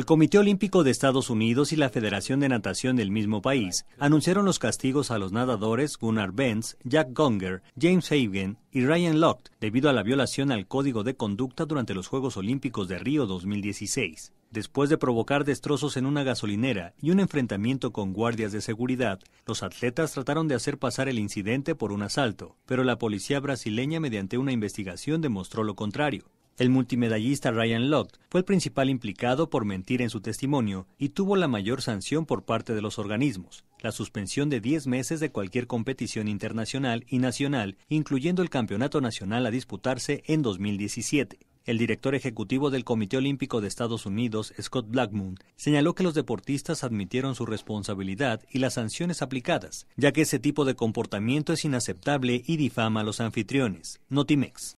El Comité Olímpico de Estados Unidos y la Federación de Natación del mismo país anunciaron los castigos a los nadadores Gunnar Benz, Jack Gonger, James Hagen y Ryan Locke debido a la violación al Código de Conducta durante los Juegos Olímpicos de Río 2016. Después de provocar destrozos en una gasolinera y un enfrentamiento con guardias de seguridad, los atletas trataron de hacer pasar el incidente por un asalto, pero la policía brasileña mediante una investigación demostró lo contrario. El multimedallista Ryan Lott fue el principal implicado por mentir en su testimonio y tuvo la mayor sanción por parte de los organismos, la suspensión de 10 meses de cualquier competición internacional y nacional, incluyendo el Campeonato Nacional a disputarse en 2017. El director ejecutivo del Comité Olímpico de Estados Unidos, Scott Blackmun, señaló que los deportistas admitieron su responsabilidad y las sanciones aplicadas, ya que ese tipo de comportamiento es inaceptable y difama a los anfitriones. Notimex.